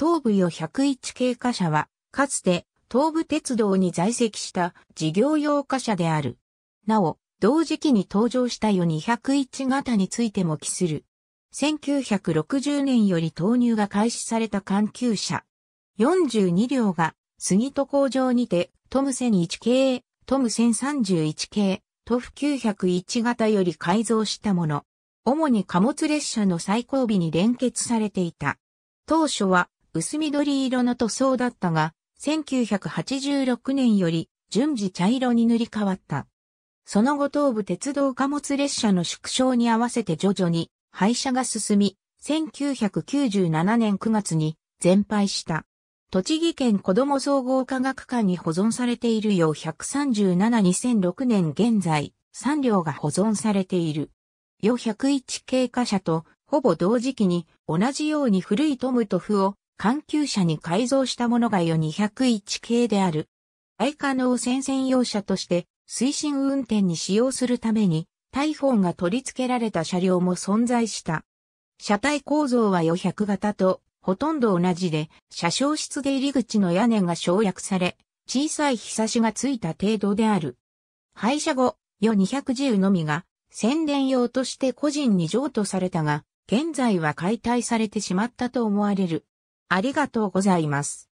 東部よ101系貨車は、かつて東武鉄道に在籍した事業用貨車である。なお、同時期に登場したよ201型についても記する。1960年より投入が開始された環球車。42両が杉戸工場にてトム1001系、トム1031系、トフ901型より改造したもの。主に貨物列車の最後尾に連結されていた。当初は薄緑色の塗装だったが、1986年より順次茶色に塗り替わった。その後東部鉄道貨物列車の縮小に合わせて徐々に廃車が進み、1997年9月に全廃した。栃木県子ども総合科学館に保存されているよう1372006年現在、3両が保存されている。よ101経過車とほぼ同時期に同じように古いトムとフを環球車に改造したものがよ201系である。愛可能戦線用車として推進運転に使用するために、タイフォンが取り付けられた車両も存在した。車体構造は予100型とほとんど同じで、車掌室で入り口の屋根が省略され、小さい日差しがついた程度である。廃車後、予210のみが、宣伝用として個人に譲渡されたが、現在は解体されてしまったと思われる。ありがとうございます。